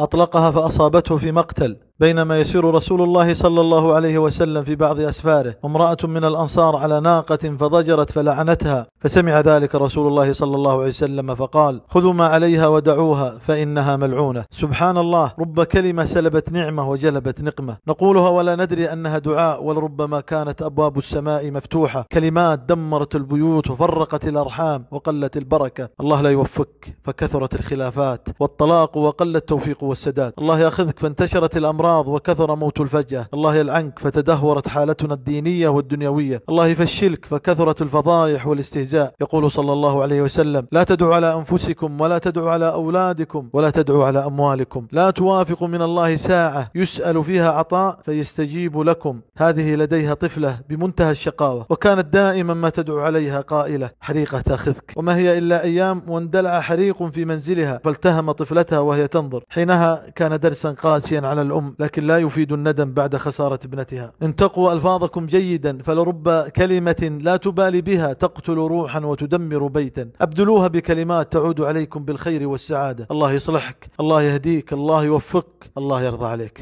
أطلقها فأصابته في مقتل بينما يسير رسول الله صلى الله عليه وسلم في بعض أسفاره وامرأة من الأنصار على ناقة فضجرت فلعنتها فسمع ذلك رسول الله صلى الله عليه وسلم فقال خذوا ما عليها ودعوها فإنها ملعونة سبحان الله رب كلمة سلبت نعمة وجلبت نقمة نقولها ولا ندري أنها دعاء ولربما كانت أبواب السماء مفتوحة كلمات دمرت البيوت وفرقت الأرحام وقلت البركة الله لا يوفقك فكثرت الخلافات والطلاق وقل التوفيق والسداد الله يأخذك فانتشرت الأمراض الأمراض وكثر موت الفجأة الله يلعنك فتدهورت حالتنا الدينية والدنيوية الله يفشلك فكثرت الفضائح والاستهزاء يقول صلى الله عليه وسلم لا تدعوا على أنفسكم ولا تدعوا على أولادكم ولا تدعوا على أموالكم لا توافق من الله ساعة يسأل فيها عطاء فيستجيب لكم هذه لديها طفلة بمنتهى الشقاوة وكانت دائما ما تدعو عليها قائلة حريقة تأخذك وما هي إلا أيام واندلع حريق في منزلها فالتهم طفلتها وهي تنظر حينها كان درسا قاسيا على الأم لكن لا يفيد الندم بعد خسارة ابنتها إن ألفاظكم جيدا فلرب كلمة لا تبالي بها تقتل روحا وتدمر بيتا أبدلوها بكلمات تعود عليكم بالخير والسعادة الله يصلحك الله يهديك الله يوفقك الله يرضى عليك